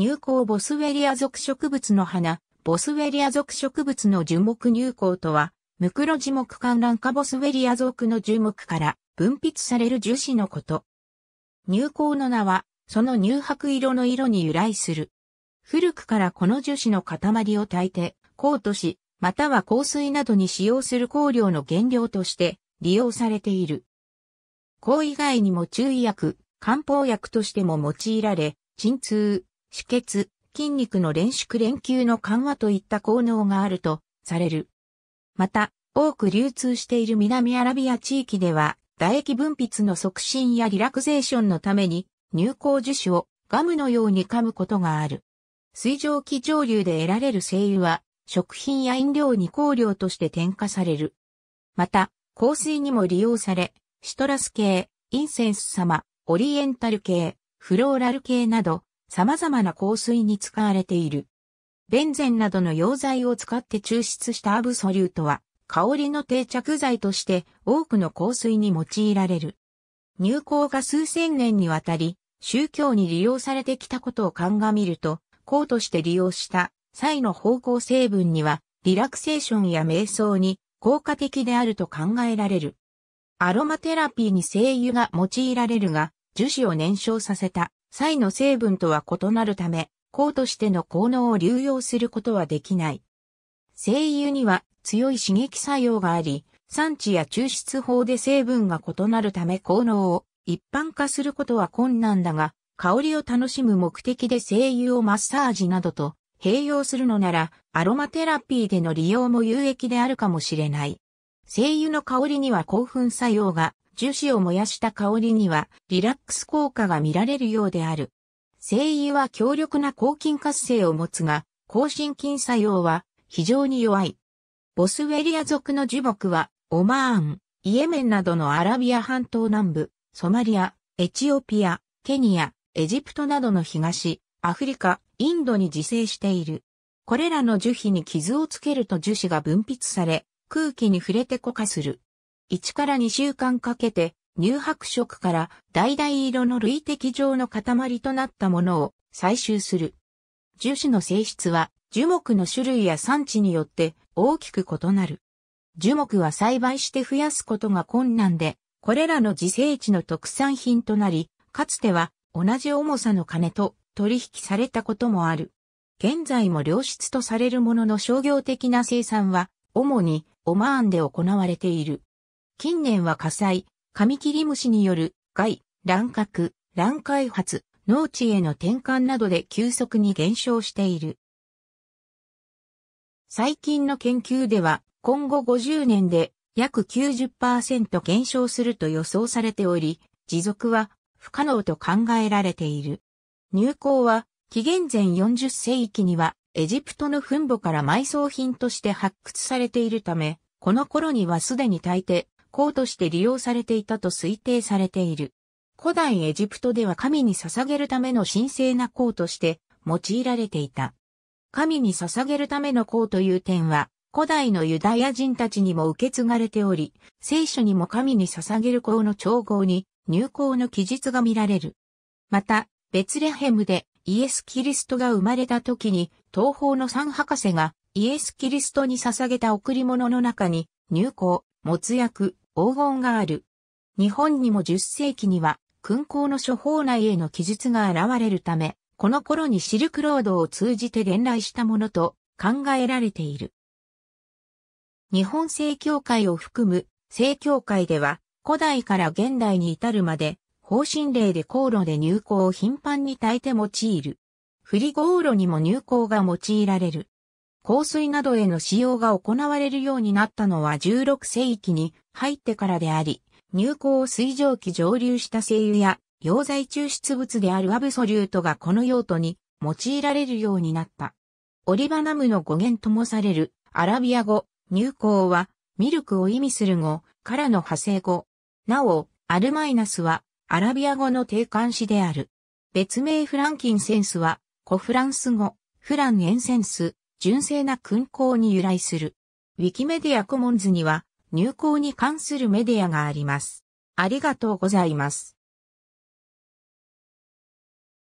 入香ボスウェリア属植物の花、ボスウェリア属植物の樹木入香とは、ムクロ樹木観覧化ボスウェリア属の樹木から分泌される樹脂のこと。入香の名は、その乳白色の色に由来する。古くからこの樹脂の塊を炊いて、香とし、または香水などに使用する香料の原料として利用されている。香以外にも注意薬、漢方薬としても用いられ、鎮痛、止血、筋肉の連縮連休の緩和といった効能があるとされる。また、多く流通している南アラビア地域では、唾液分泌の促進やリラクゼーションのために、乳香樹脂をガムのように噛むことがある。水蒸気蒸留で得られる精油は、食品や飲料に香料として添加される。また、香水にも利用され、シトラス系、インセンス様、オリエンタル系、フローラル系など、様々な香水に使われている。ベンゼンなどの溶剤を使って抽出したアブソリュートは、香りの定着剤として多くの香水に用いられる。入香が数千年にわたり、宗教に利用されてきたことを鑑みると、香として利用した際の方向成分には、リラクセーションや瞑想に効果的であると考えられる。アロマテラピーに精油が用いられるが、樹脂を燃焼させたサの成分とは異なるため、項としての効能を流用することはできない。精油には強い刺激作用があり、産地や抽出法で成分が異なるため効能を一般化することは困難だが、香りを楽しむ目的で精油をマッサージなどと併用するのなら、アロマテラピーでの利用も有益であるかもしれない。精油の香りには興奮作用が樹脂を燃やした香りにはリラックス効果が見られるようである。精油は強力な抗菌活性を持つが、抗心菌作用は非常に弱い。ボスウェリア族の樹木は、オマーン、イエメンなどのアラビア半島南部、ソマリア、エチオピア、ケニア、エジプトなどの東、アフリカ、インドに自生している。これらの樹皮に傷をつけると樹脂が分泌され、空気に触れて固化する。1から2週間かけて、乳白色から橙色の類滴状の塊となったものを採集する。樹種の性質は樹木の種類や産地によって大きく異なる。樹木は栽培して増やすことが困難で、これらの自生地の特産品となり、かつては同じ重さの金と取引されたこともある。現在も良質とされるものの商業的な生産は、主にオマーンで行われている。近年は火災、カミキリムシによる害、乱獲、乱開発、農地への転換などで急速に減少している。最近の研究では今後50年で約90%減少すると予想されており、持続は不可能と考えられている。入港は紀元前40世紀にはエジプトの墳墓から埋葬品として発掘されているため、この頃にはすでに大抵港として利用されていたと推定されている。古代エジプトでは神に捧げるための神聖な港として用いられていた。神に捧げるための港という点は、古代のユダヤ人たちにも受け継がれており、聖書にも神に捧げる港の調合に入港の記述が見られる。また、ベツレヘムでイエス・キリストが生まれた時に、東方の三博士がイエス・キリストに捧げた贈り物の中に、入港、没薬、黄金がある。日本にも10世紀には、勲功の処方内への記述が現れるため、この頃にシルクロードを通じて伝来したものと考えられている。日本正教会を含む正教会では古代から現代に至るまで方針令で航路で入港を頻繁に耐えて用いる。振り航路にも入港が用いられる。香水などへの使用が行われるようになったのは16世紀に入ってからであり、入を水蒸気蒸留した精油や溶剤抽出物であるアブソリュートがこの用途に用いられるようになった。オリバナムの語源ともされるアラビア語、入香はミルクを意味する語からの派生語。なお、アルマイナスはアラビア語の定冠詞である。別名フランキンセンスは古フランス語、フランエンセンス、純正な勲功に由来する。ウィキメディアコモンズには入校に関するメディアがあります。ありがとうございます。